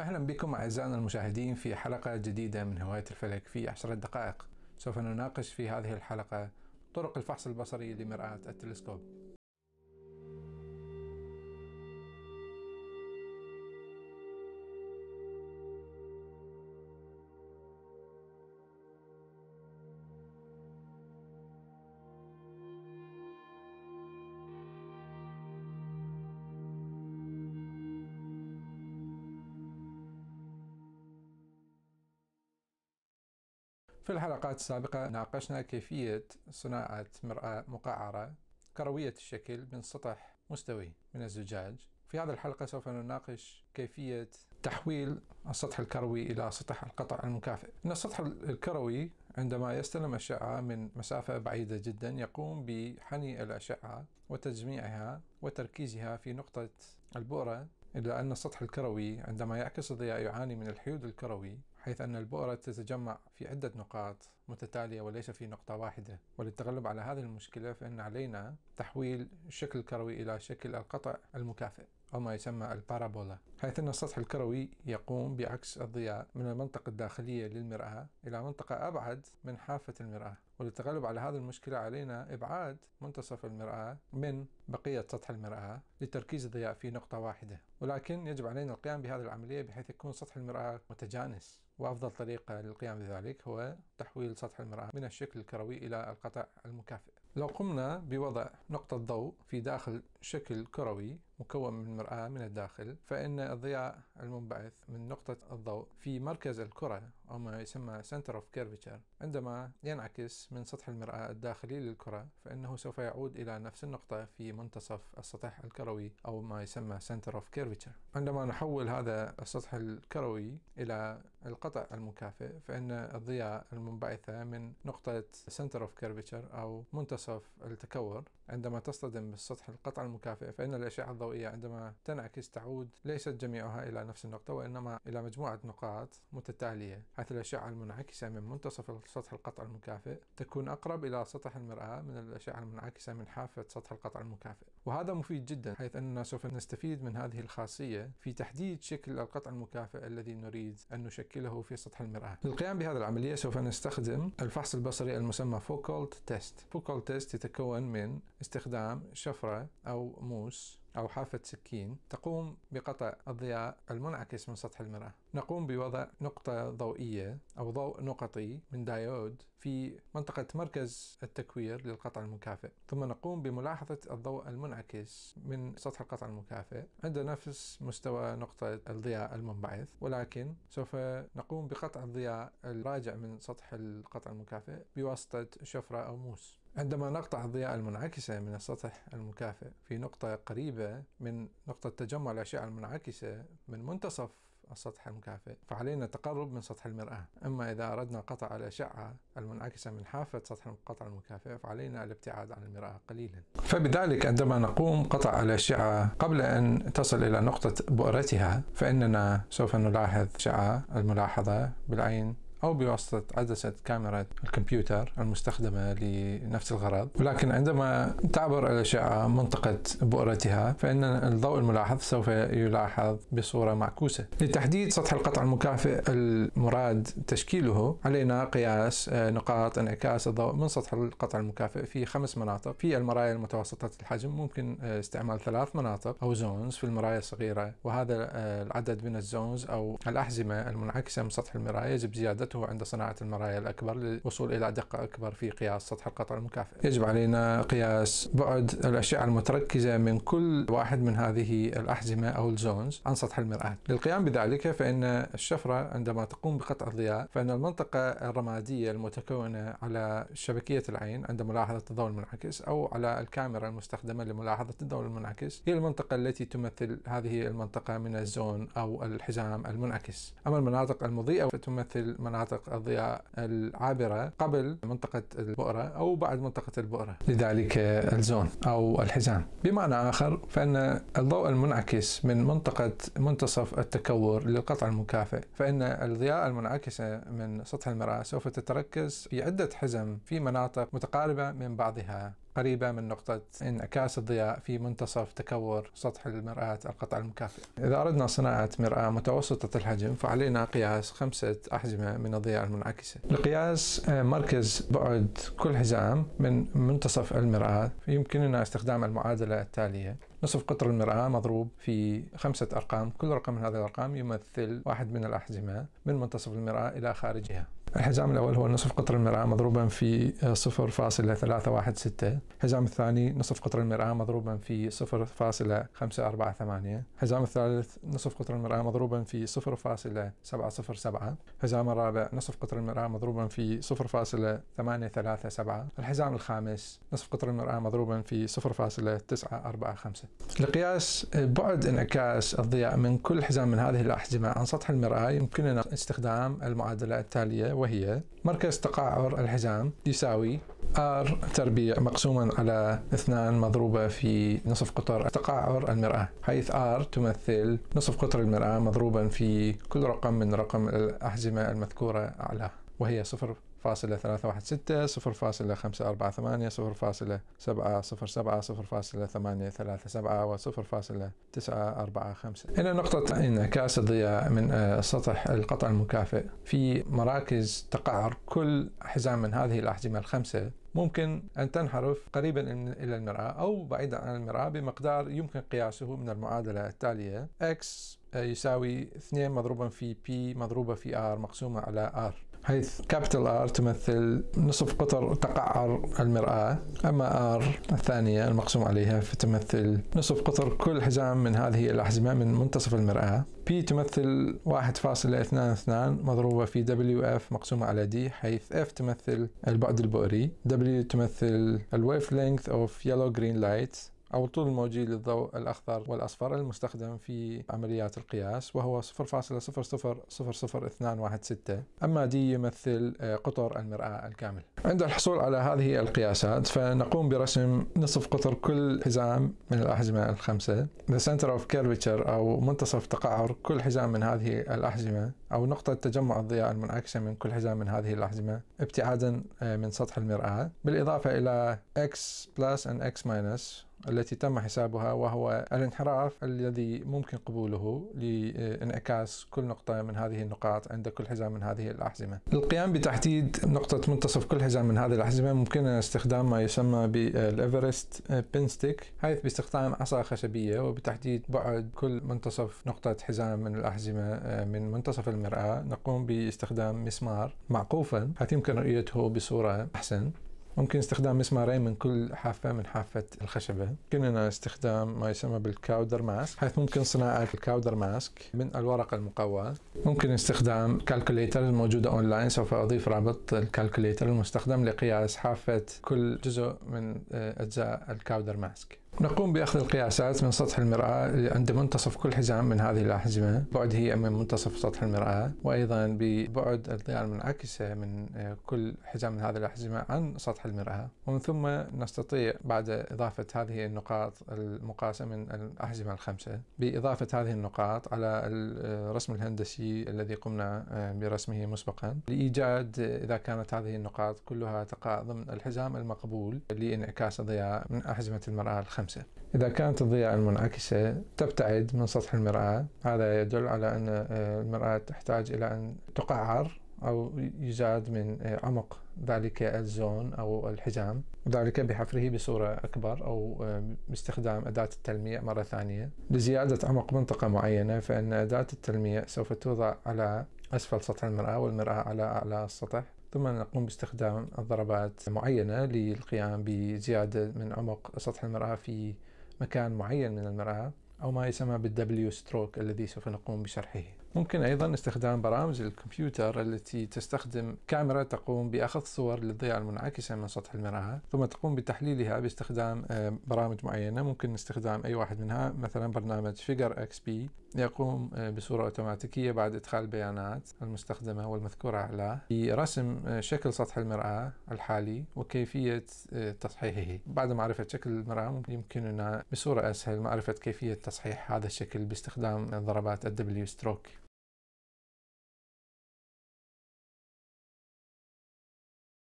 أهلا بكم أعزائنا المشاهدين في حلقة جديدة من هواية الفلك في عشرة دقائق سوف نناقش في هذه الحلقة طرق الفحص البصري لمرآة التلسكوب في الحلقات السابقة ناقشنا كيفية صناعة مرآة مقعرة كروية الشكل من سطح مستوي من الزجاج في هذه الحلقة سوف نناقش كيفية تحويل السطح الكروي إلى سطح القطع المكافئ إن السطح الكروي عندما يستلم أشعة من مسافة بعيدة جدا يقوم بحني الأشعة وتجميعها وتركيزها في نقطة البؤرة إلا أن السطح الكروي عندما يعكس الضياء يعاني من الحيود الكروي حيث أن البؤرة تتجمع في عدة نقاط متتالية وليس في نقطة واحدة وللتغلب على هذه المشكلة فإن علينا تحويل الشكل الكروي إلى شكل القطع المكافئ أو ما يسمى البارابولا حيث أن السطح الكروي يقوم بعكس الضياء من المنطقة الداخلية للمرآة إلى منطقة أبعد من حافة المرآة وللتغلب على هذه المشكلة علينا إبعاد منتصف المرآة من بقية سطح المرآة لتركيز الضياء في نقطة واحدة ولكن يجب علينا القيام بهذه العملية بحيث يكون سطح المرآة متجانس وأفضل طريقة للقيام بذلك هو تحويل سطح المرآة من الشكل الكروي إلى القطع المكافئ لو قمنا بوضع نقطة ضوء في داخل شكل كروي مكون من مرآة من الداخل فإن الضياء المنبعث من نقطة الضوء في مركز الكرة أو ما يسمى center of curvature عندما ينعكس من سطح المرآة الداخلي للكرة فإنه سوف يعود إلى نفس النقطة في منتصف السطح الكروي أو ما يسمى center of curvature عندما نحول هذا السطح الكروي إلى القطع المكافئ فإن الضياء المنبعثة من نقطة center of curvature أو منتصف التكور عندما تصطدم بالسطح القطع المكافئة فإن الأشعة الضوئية عندما تنعكس تعود ليست جميعها إلى نفس النقطة وإنما إلى مجموعة نقاط متتالية حيث الأشعة المنعكسة من منتصف سطح القطع المكافئ تكون أقرب إلى سطح المرآة من الأشعة المنعكسة من حافة سطح القطع المكافئ وهذا مفيد جدا حيث أننا سوف نستفيد من هذه الخاصية في تحديد شكل القطع المكافئ الذي نريد أن نشكله في سطح المرآة للقيام بهذه العملية سوف نستخدم الفحص البصري المسمى فوكولت تيست فوكولت تيست يتكون من استخدام شفرة أو موس أو حافة سكين تقوم بقطع الضياء المنعكس من سطح المرأة نقوم بوضع نقطة ضوئية أو ضوء نقطي من دايود في منطقة مركز التكوير للقطع المكافئ ثم نقوم بملاحظة الضوء المنعكس من سطح القطع المكافئ عند نفس مستوى نقطة الضياء المنبعث ولكن سوف نقوم بقطع الضياء الراجع من سطح القطع المكافئ بواسطة شفرة أو موس عندما نقطع الضياء المنعكسة من السطح المكافئ في نقطة قريبة من نقطة تجمع الأشعة المنعكسة من منتصف السطح المكافئ فعلينا التقرب من سطح المرآة أما إذا أردنا قطع الأشعة المنعكسة من حافة سطح القطع المكافئ فعلينا الابتعاد عن المرآة قليلا فبذلك عندما نقوم قطع الأشعة قبل أن تصل إلى نقطة بؤرتها فإننا سوف نلاحظ أشعة الملاحظة بالعين أو بواسطة عدسة كاميرا الكمبيوتر المستخدمة لنفس الغرض ولكن عندما تعبر الأشعة منطقة بؤرتها فإن الضوء الملاحظ سوف يلاحظ بصورة معكوسة لتحديد سطح القطع المكافئ المراد تشكيله علينا قياس آه، نقاط انعكاس الضوء من سطح القطع المكافئ في خمس مناطق في المرايا المتوسطة الحجم ممكن آه، استعمال ثلاث مناطق أو زونز في المرايا الصغيرة وهذا آه، العدد من الزونز أو الأحزمة المنعكسة من سطح المرايا يجب زيادة ممارسته عند صناعة المرايا الأكبر للوصول إلى دقة أكبر في قياس سطح القطع المكافئ يجب علينا قياس بعد الأشعة المتركزة من كل واحد من هذه الأحزمة أو الزونز عن سطح المرآة للقيام بذلك فإن الشفرة عندما تقوم بقطع الضياء فإن المنطقة الرمادية المتكونة على شبكية العين عند ملاحظة الضوء المنعكس أو على الكاميرا المستخدمة لملاحظة الضوء المنعكس هي المنطقة التي تمثل هذه المنطقة من الزون أو الحزام المنعكس أما المناطق المضيئة فتمثل مناطق المناطق الضياء العابرة قبل منطقة البؤرة أو بعد منطقة البؤرة لذلك الزون أو الحزام بمعنى آخر فإن الضوء المنعكس من منطقة منتصف التكور للقطع المكافئ فإن الضياء المنعكسة من سطح المرآة سوف تتركز في عدة حزم في مناطق متقاربة من بعضها قريبة من نقطة انعكاس الضياء في منتصف تكور سطح المرآة القطع المكافئ إذا أردنا صناعة مرآة متوسطة الحجم فعلينا قياس خمسة أحزمة من الضياء المنعكسة لقياس آه، مركز بعد كل حزام من منتصف المرآة يمكننا استخدام المعادلة التالية نصف قطر المرآة مضروب في خمسة أرقام كل رقم من هذه الأرقام يمثل واحد من الأحزمة من منتصف المرآة إلى خارجها الحزام الأول هو نصف قطر المرآة مضروبا في 0.316 الحزام الثاني نصف قطر المرآة مضروبا في 0.548 الحزام الثالث نصف قطر المرآة مضروبا في 0.707 الحزام الرابع نصف قطر المرآة مضروبا في 0.837 الحزام الخامس نصف قطر المرآة مضروبا في 0.945 لقياس بعد انعكاس الضياء من كل حزام من هذه الأحزمة عن سطح المرآة يمكننا استخدام المعادلة التالية وهي مركز تقعر الحزام يساوي R تربيع مقسوما على 2 مضروبة في نصف قطر تقعر المرآة حيث R تمثل نصف قطر المرآة مضروبا في كل رقم من رقم الأحزمة المذكورة أعلى وهي فاصلة ثلاثة واحد ستة صفر فاصلة خمسة أربعة ثمانية صفر فاصلة سبعة صفر سبعة صفر فاصلة ثمانية ثلاثة سبعة وصفر فاصلة تسعة أربعة خمسة إلى نقطة انعكاس الضياء من آه، سطح القطع المكافئ في مراكز تقعر كل حزام من هذه الأحزمة الخمسة ممكن أن تنحرف قريبا إلى المرآة أو بعيدا عن المرآة بمقدار يمكن قياسه من المعادلة التالية x يساوي 2 مضروبا في p مضروبة في r مقسومة على r حيث كابيتال ار تمثل نصف قطر تقعر المرآة أما ار الثانية المقسوم عليها فتمثل نصف قطر كل حزام من هذه الأحزمة من منتصف المرآة بي تمثل 1.22 مضروبة في دبليو اف مقسومة على دي حيث اف تمثل البعد البؤري دبليو تمثل الويف لينث اوف يلو جرين لايت أو الطول الموجي للضوء الأخضر والأصفر المستخدم في عمليات القياس وهو 0.0000216 أما دي يمثل آه، قطر المرآة الكامل عند الحصول على هذه القياسات فنقوم برسم نصف قطر كل حزام من الأحزمة الخمسة the center of curvature أو منتصف تقعر كل حزام من هذه الأحزمة أو نقطة تجمع الضياء المنعكسة من كل حزام من هذه الأحزمة ابتعادا آه، من سطح المرآة بالإضافة إلى x plus and x minus التي تم حسابها وهو الانحراف الذي ممكن قبوله لانعكاس كل نقطة من هذه النقاط عند كل حزام من هذه الأحزمة القيام بتحديد نقطة منتصف كل حزام من هذه الأحزمة ممكن استخدام ما يسمى بالإفرست بينستيك حيث باستخدام عصا خشبية وبتحديد بعد كل منتصف نقطة حزام من الأحزمة آه، من منتصف المرآة نقوم باستخدام مسمار معقوفا حيث يمكن رؤيته بصورة أحسن ممكن استخدام مسمارين من كل حافة من حافة الخشبة يمكننا استخدام ما يسمى بالكاودر ماسك حيث ممكن صناعة الكاودر ماسك من الورق المقوى ممكن استخدام كالكوليتر الموجودة أونلاين سوف أضيف رابط الكالكوليتر المستخدم لقياس حافة كل جزء من آه، أجزاء الكاودر ماسك نقوم بأخذ القياسات من سطح المرآة عند منتصف كل حزام من هذه الأحزمة بعده من منتصف سطح المرآة وأيضا ببعد الضياء المنعكسة من آه، كل حزام من هذه الأحزمة عن سطح المرآة ومن ثم نستطيع بعد إضافة هذه النقاط المقاسة من الأحزمة الخمسة بإضافة هذه النقاط على الرسم آه، الهندسي الذي قمنا آه، برسمه مسبقا لإيجاد إذا كانت هذه النقاط كلها تقع ضمن الحزام المقبول لإنعكاس الضياء من أحزمة المرآة الخمسة الشمسة إذا كانت الضياء المنعكسة تبتعد من سطح المرآة هذا يدل على أن آه، المرآة تحتاج إلى أن تقعر أو يزاد من آه، عمق ذلك الزون أو الحزام ذلك بحفره بصورة أكبر أو آه، باستخدام أداة التلميع مرة ثانية لزيادة عمق منطقة معينة فإن أداة التلميع سوف توضع على أسفل سطح المرآة والمرآة على أعلى السطح ثم نقوم باستخدام الضربات معينة للقيام بزيادة من عمق سطح المرآة في مكان معين من المرآة أو ما يسمى بالدبليو ستروك الذي سوف نقوم بشرحه ممكن أيضا استخدام برامج الكمبيوتر التي تستخدم كاميرا تقوم بأخذ صور للضياء المنعكسة من سطح المرآة ثم تقوم بتحليلها باستخدام آه، برامج معينة ممكن استخدام أي واحد منها مثلا برنامج فيجر اكس بي يقوم آه، بصورة أوتوماتيكية بعد إدخال البيانات المستخدمة والمذكورة على برسم آه، شكل سطح المرآة الحالي وكيفية تصحيحه بعد معرفة شكل المرآة يمكننا بصورة أسهل معرفة كيفية تصحيح هذا الشكل باستخدام ضربات الدبليو ستروك